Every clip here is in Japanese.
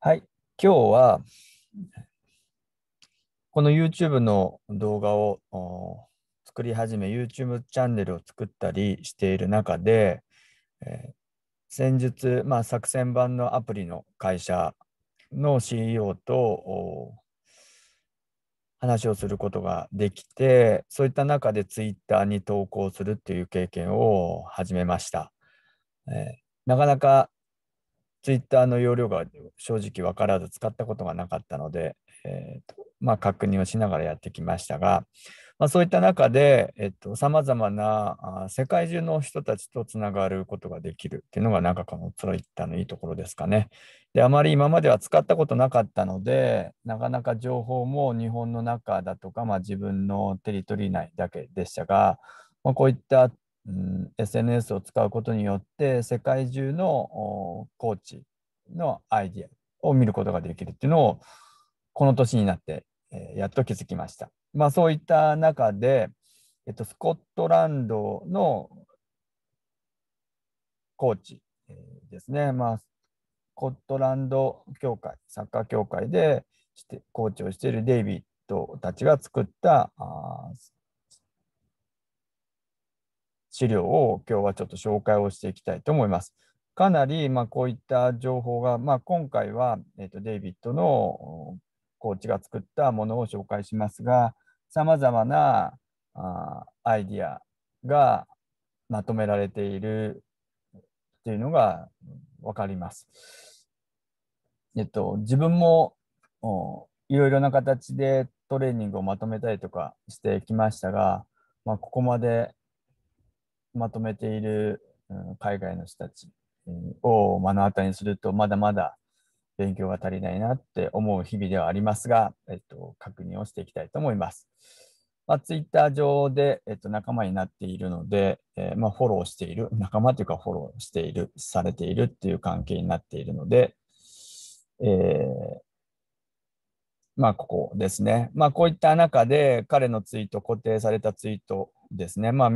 はい、今日はこの YouTube の動画を作り始め YouTube チャンネルを作ったりしている中で、えー、先日、まあ、作戦版のアプリの会社の CEO と話をすることができてそういった中で Twitter に投稿するっていう経験を始めました。えー、なかなかツイッターの容量が正直分からず使ったことがなかったので、えーとまあ、確認をしながらやってきましたが、まあ、そういった中でさまざ、まなあ世界中の人たちとつながることができるっていうのがなんかこのツイッターのいいところですかね。であまり今までは使ったことなかったのでなかなか情報も日本の中だとか、まあ、自分のテリトリー内だけでしたが、まあ、こういったうん、SNS を使うことによって世界中のコーチのアイディアを見ることができるっていうのをこの年になって、えー、やっと気づきました。まあ、そういった中で、えっと、スコットランドのコーチ、えー、ですね、まあ、スコットランド協会サッカー協会でしてコーチをしているデイビッドたちが作ったあ資料を今日はちょっと紹介をしていきたいと思います。かなりまこういった情報が、まあ、今回は、えとデイビッドのコーチが作ったものを紹介しますが、さまざまなあアイディアがまとめられているというのが分かります。えっと、自分もいろいろな形でトレーニングをまとめたりとかしてきましたが、まあ、ここまでまとめている、うん、海外の人たちを目の当たりにすると、まだまだ勉強が足りないなって思う日々ではありますが、えっと、確認をしていきたいと思います。まあ、ツイッター上で、えっと、仲間になっているので、えー、まあ、フォローしている、仲間というかフォローしている、されているっていう関係になっているので、えー、まあ、ここですね。まあ、こういった中で、彼のツイート、固定されたツイートですね。まあ、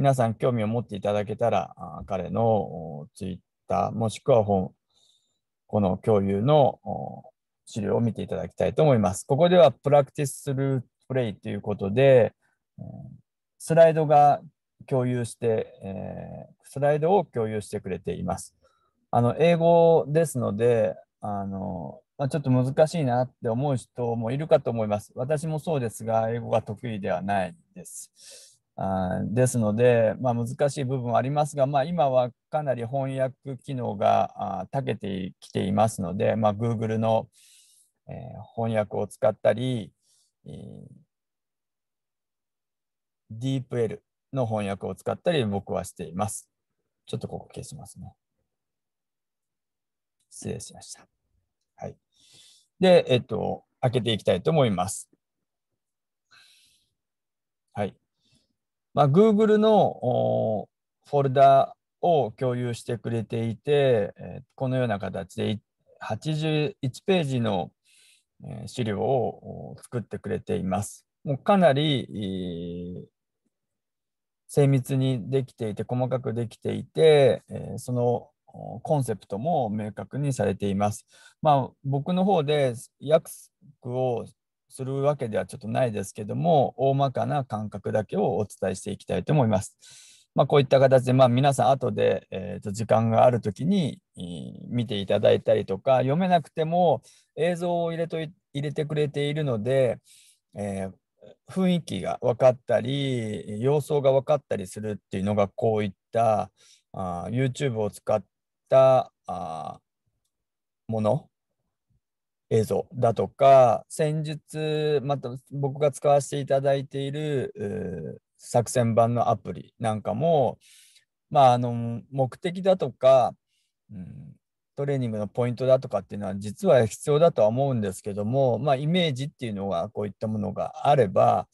皆さん興味を持っていただけたら、彼のツイッターもしくは本、この共有の資料を見ていただきたいと思います。ここではプラクティスするプレイということで、スライドが共有して、えスライドを共有してくれています。あの英語ですので、あのまちょっと難しいなって思う人もいるかと思います。私もそうですが、英語が得意ではないです。あですので、まあ、難しい部分はありますが、まあ、今はかなり翻訳機能がたけてきていますので、まあ、Google の、えー、翻訳を使ったり、えー、DeepL の翻訳を使ったり僕はしています。ちょっとここ消しますね。失礼しました。はい。で、えっと、開けていきたいと思います。まあ、Google のフォルダを共有してくれていて、このような形で81ページの資料を作ってくれています。もうかなり精密にできていて細かくできていてそのコンセプトも明確にされています。まあ、僕の方で訳をするわけではちょっとないですけども、大まかな感覚だけをお伝えしていきたいと思います。まあ、こういった形で、まあ、皆さん後で、えー、と時間がある時に見ていただいたりとか、読めなくても映像を入れとい入れてくれているので、えー、雰囲気が分かったり、様相が分かったりするっていうのが、こういったあ YouTube を使ったあもの映像だとか、戦術、また僕が使わせていただいている作戦版のアプリなんかも、まあ、あの目的だとか、うん、トレーニングのポイントだとかっていうのは実は必要だとは思うんですけども、まあ、イメージっていうのはこういったものがあれば、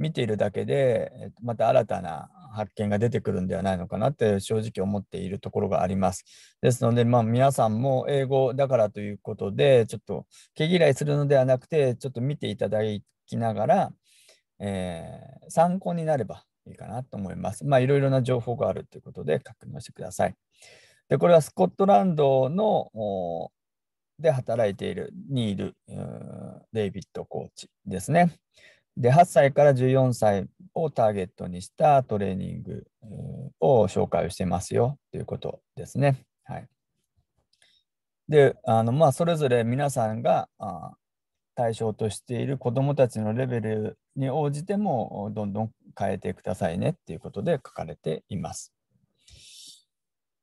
見ているだけで、また新たな発見が出てくるんではないのかなって正直思っているところがあります。ですので、まあ、皆さんも英語だからということで、ちょっと毛嫌いするのではなくて、ちょっと見ていただきながら、えー、参考になればいいかなと思います。まいろいろな情報があるということで確認してください。で、これはスコットランドので働いているニール・デイビッドコーチですね。で、8歳から14歳をターゲットにしたトレーニングを紹介をしてますよということですね。はい、で、あのまあ、それぞれ皆さんが対象としている子どもたちのレベルに応じてもどんどん変えてくださいねっていうことで書かれています。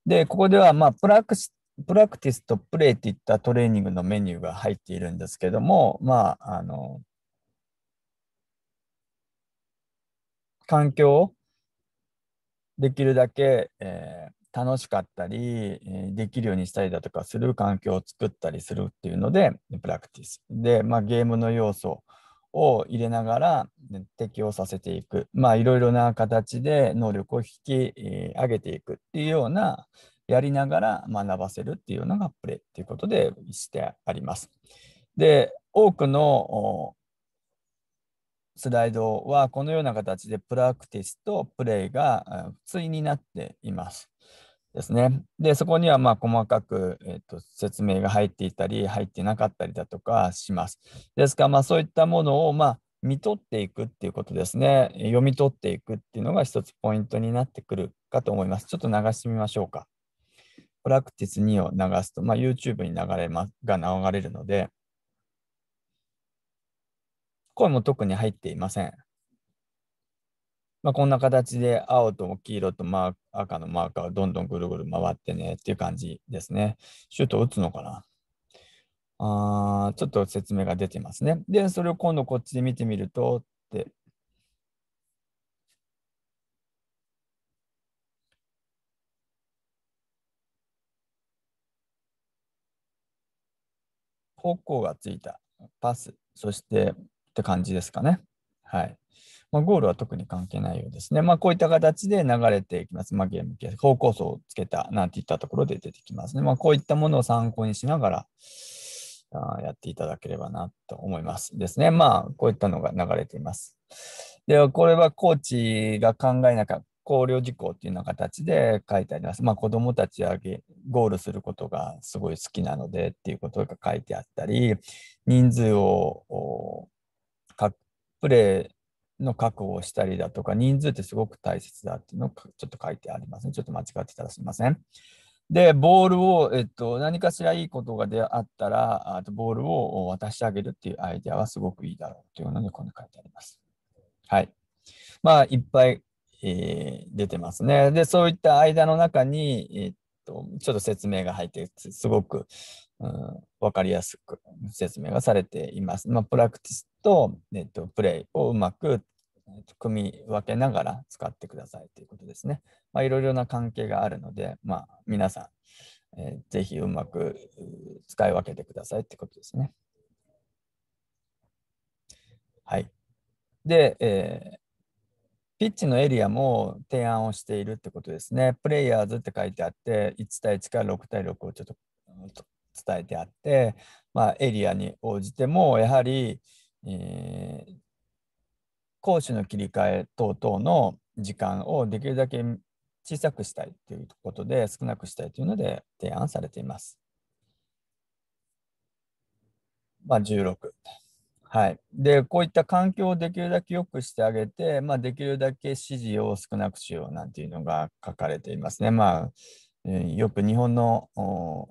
で、ここでは、まあ、プラクプラクティスとプレイといったトレーニングのメニューが入っているんですけども、まあ、あの環境をできるだけ、えー、楽しかったり、えできるようにしたりだとかする環境を作ったりするっていうのでプラクティスで、まあ、ゲームの要素を入れながら適応させていくまあいろいろな形で能力を引き上げていくっていうようなやりながら学ばせるっていうのがプレイっていうことでしてあります。で多くのスライドはこのような形でプラクティスとプレイが普通になっています。ですね。で、そこにはま細かく、えー、と説明が入っていたり、入ってなかったりだとかします。ですから、まあ、そういったものをま見取っていくっていうことですね。読み取っていくっていうのが一つポイントになってくるかと思います。ちょっと流してみましょうか。プラクティス2を流すと、まあ、YouTube に流れまが流れるので、こも特に入っていません。まあ、こんな形で青と黄色とマ赤のマーカーをどんどんぐるぐる回ってねっていう感じですね。シュート打つのかなあちょっと説明が出てますね。で、それを今度こっちで見てみるとって。方向がついたパス、そしてって感じですかね。はい。まあ、ゴールは特に関係ないようですね。まあ、こういった形で流れていきます。まあ、ゲーム形方向素をつけたなんていったところで出てきますね。まあ、こういったものを参考にしながら、あやっていただければなと思いますですね。まあ、こういったのが流れています。では、これはコーチが考えなった。考慮事項っていうような形で書いてあります。まあ、子どもたちはゴールすることがすごい好きなのでっていうことが書いてあったり、人数をかプレーの確保をしたりだとか、人数ってすごく大切だっていうのをちょっと書いてありますね。ちょっと間違ってたらすいません。で、ボールを、えっと、何かしらいいことがであったら、あとボールを渡してあげるっていうアイデアはすごくいいだろうというので、こんな書いてあります。はい。まあ、いっぱい、えー、出てますね。で、そういった間の中に、えと、ちょっと説明が入って、すごく、うん、分かりやすく説明がされています。まあ、プラクティスと、えっと、プレイをうまく組み分けながら使ってくださいということですね。まあ、いろいろな関係があるので、まあ、皆さん、えー、ぜひうまく使い分けてくださいということですね。はい。で、えー、ピッチのエリアも提案をしているってことですね。プレイヤーズって書いてあって、1対1から6対6をちょっと伝えてあって、まあ、エリアに応じても、やはり、えー、攻守の切り替え等々の時間をできるだけ小さくしたいということで、少なくしたいというので提案されています。まあ、16。はい、でこういった環境をできるだけ良くしてあげて、まあ、できるだけ指示を少なくしようなんていうのが書かれていますね。まあ、よく日本の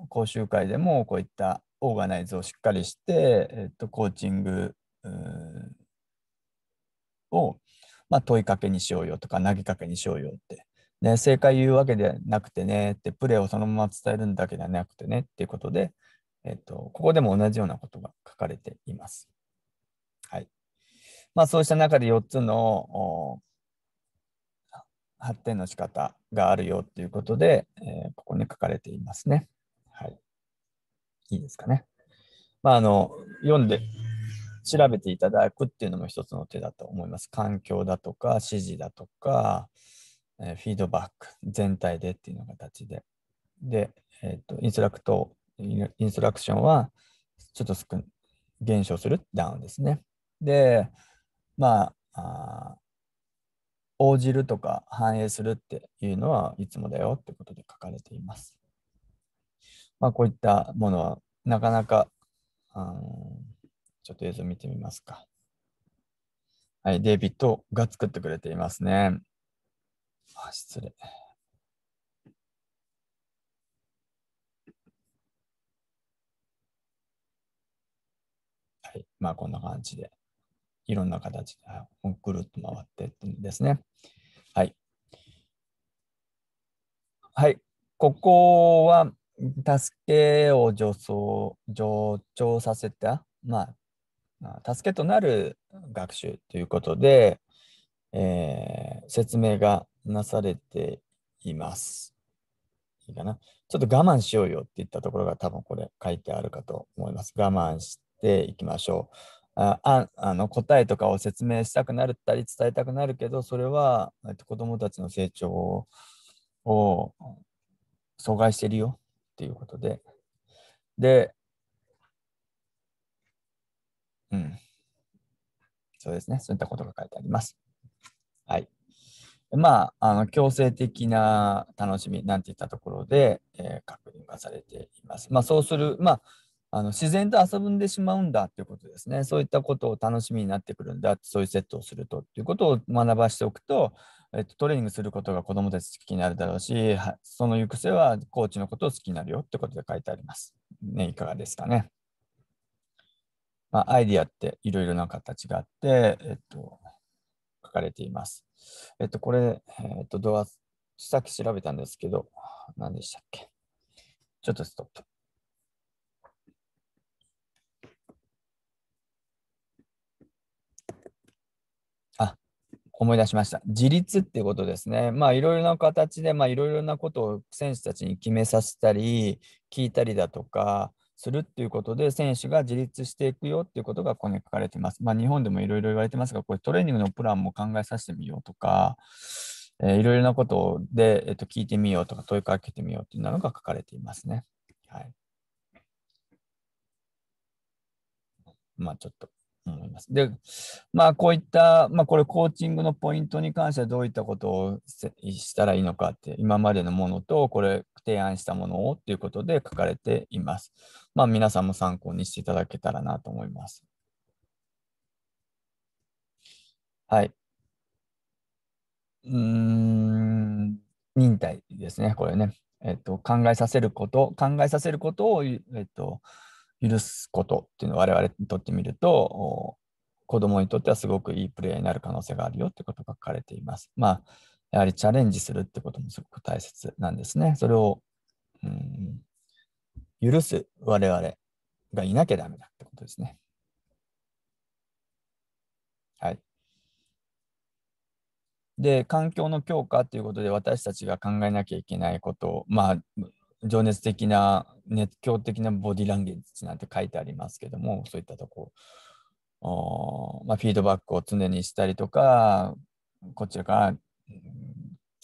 講習会でもこういったオーガナイズをしっかりして、えっと、コーチングを、まあ、問いかけにしようよとか投げかけにしようよって、ね、正解言うわけではなくてねってプレーをそのまま伝えるだけではなくてねっていうことで、えっと、ここでも同じようなことが書かれています。まあ、そうした中で4つの発展の仕方があるよっていうことで、えー、ここに書かれていますね。はい。いいですかね。まあ、あの、読んで、調べていただくっていうのも一つの手だと思います。環境だとか、指示だとか、えー、フィードバック、全体でっていうな形で。で、えっ、ー、と、インストラクト、インストラクションは、ちょっと少減少する、ダウンですね。で、まあ応じるとか反映するっていうのはいつもだよってことで書かれています。まあ、こういったものはなかなか、うん、ちょっと映像見てみますか。はい、デイビッドが作ってくれていますね。あ失礼。はい、まあこんな感じで。いろんな形でぐるっと回ってってんですね。はい。はい。ここは、助けを助走、助長させた、まあ、助けとなる学習ということで、えー、説明がなされています。いいかな。ちょっと我慢しようよって言ったところが多分これ書いてあるかと思います。我慢していきましょう。ああの答えとかを説明したくなるったり伝えたくなるけどそれは、えっと、子どもたちの成長を阻害してるよっていうことででうんそうですねそういったことが書いてありますはいまああの強制的な楽しみなんていったところで、えー、確認がされていますまあそうするまああの自然と遊んでしまうんだっていうことですねそういったことを楽しみになってくるんだそういうセットをするとっていうことを学ばしておくと、えっと、トレーニングすることが子どもたち好きになるだろうしその行く末はコーチのことを好きになるよってことで書いてあります。ね、いかがですかね。まあ、アイディアっていろいろな形があって、えっと、書かれています。えっと、これ、えっと、ドア、さっき調べたんですけど、何でしたっけちょっとストップ。思い出しました。自立っていうことですね。まあいろいろな形で、まあいろいろなことを選手たちに決めさせたり、聞いたりだとか、するっていうことで、選手が自立していくよっていうことがここに書かれています。まあ、日本でもいろいろ言われてますが、これトレーニングのプランも考えさせてみようとか、いろいろなことで、えー、と聞いてみようとか、問いかけてみようっていうのが書かれていますね。はい。まあちょっといます。で、まあ、こういった、まあ、これ、コーチングのポイントに関してはどういったことをしたらいいのかって、今までのものと、これ、提案したものをっていうことで書かれています。まあ、皆さんも参考にしていただけたらなと思います。はい。うーん、忍耐ですね、これね。えっと、考えさせること、考えさせることを、えっと、許すことっていうのを我々にとってみると、子供にとってはすごくいいプレイヤーになる可能性があるよってことが書かれています。まあ、やはりチャレンジするってこともすごく大切なんですね。それを、うん、許す我々がいなきゃダメだってことですね。はい。で、環境の強化ということで私たちが考えなきゃいけないことを、まあ、情熱的な熱狂的なボディランゲージなんて書いてありますけどもそういったとこお、まあ、フィードバックを常にしたりとかこちらから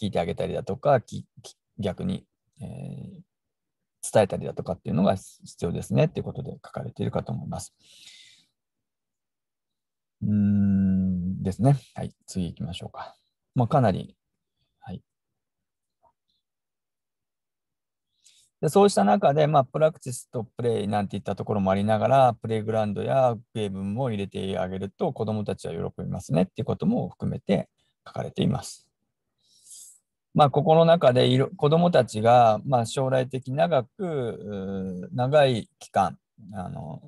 聞いてあげたりだとか逆に、えー、伝えたりだとかっていうのが必要ですねっていうことで書かれているかと思います。うんですね。はい、次行きましょうか。まあ、かなりでそうした中で、まあ、プラクティスとプレイなんていったところもありながら、プレイグラウンドやゲームも入れてあげると、子どもたちは喜びますねっていうことも含めて書かれています。まあ、ここの中でい子どもたちが、まあ、将来的長く長い期間あの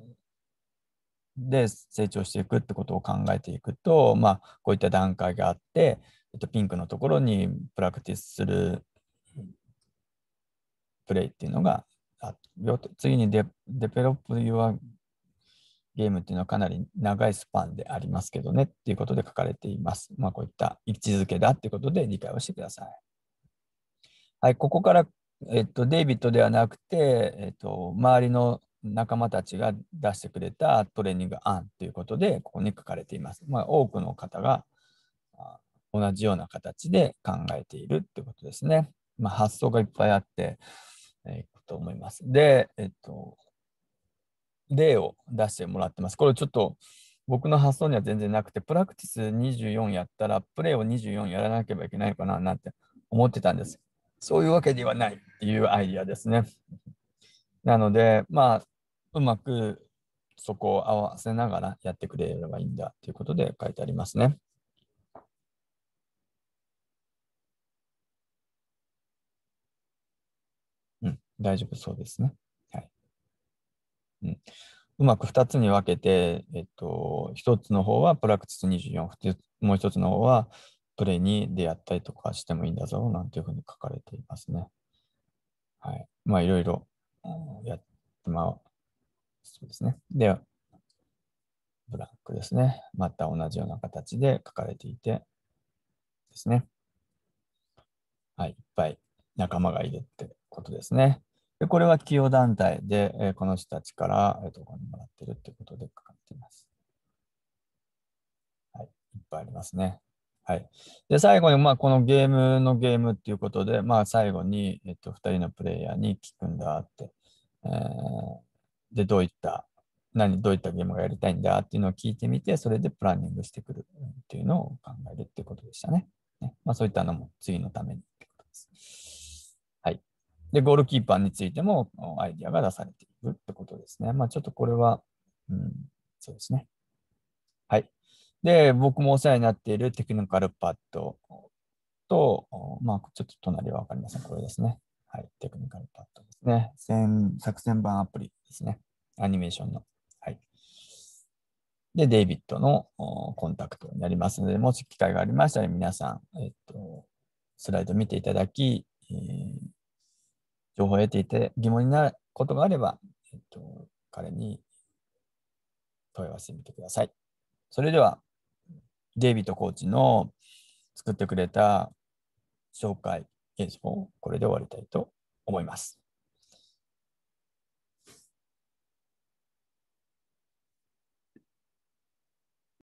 で成長していくってことを考えていくと、まあ、こういった段階があって、えっと、ピンクのところにプラクティスするプレイっていうのがあ次にデデベロップユア・ゲームっていうのはかなり長いスパンでありますけどねっていうことで書かれています。まあ、こういった位置づけだっていうことで理解をしてください。はい、ここから、えっと、デイビッドではなくて、えっと、周りの仲間たちが出してくれたトレーニング案ということで、ここに書かれています。まあ、多くの方が同じような形で考えているってことですね。まあ、発想がいっぱいあって、えー、と思います。で、えっと、例を出してもらってます。これちょっと僕の発想には全然なくて、プラクティス24やったら、プレイを24やらなければいけないかななんて思ってたんです。そういうわけではないっていうアイディアですね。なので、まあ、うまくそこを合わせながらやってくれればいいんだということで書いてありますね。大丈夫そうですね。はい。うん、うまく2つに分けて、えっと、1つの方はプラクティス24、もう1つの方はプレイにでやったりとかしてもいいんだぞ、なんていうふうに書かれていますね。はい。まあ、いろいろやって、まあ、そうですね。で、ブラックですね。また同じような形で書かれていてですね。はい。いっぱい仲間がいるってことですね。でこれは企業団体で、えこの人たちから、えー、とお金もらってるっていうことで書かれています。はい、いっぱいありますね。はい、で最後に、まあ、このゲームのゲームっていうことで、まあ、最後に、えっと、2人のプレイヤーに聞くんだって、えー、でどういった何どういったゲームがやりたいんだっていうのを聞いてみてそれでプランニングしてくるっていうのを考えるっていうことでしたね。ねまあ、そういったのも次のためにってことです。で、ゴールキーパーについてもアイディアが出されているってことですね。まあ、ちょっとこれは、うん、そうですね。はい。で、僕もお世話になっているテクニカルパッドと、まあ、ちょっと隣は分かりません。これですね。はい。テクニカルパッドですね。戦作戦版アプリですね。アニメーションの。はい。で、デイビッドのコンタクトになりますので、もし機会がありましたら皆さん、えっと、スライド見ていただき、えー、情報を得ていて疑問になることがあれば、えっと、彼に問い合わせてみてください。それでは、デイビッドコーチの作ってくれた紹介映像をこれで終わりたいと思います。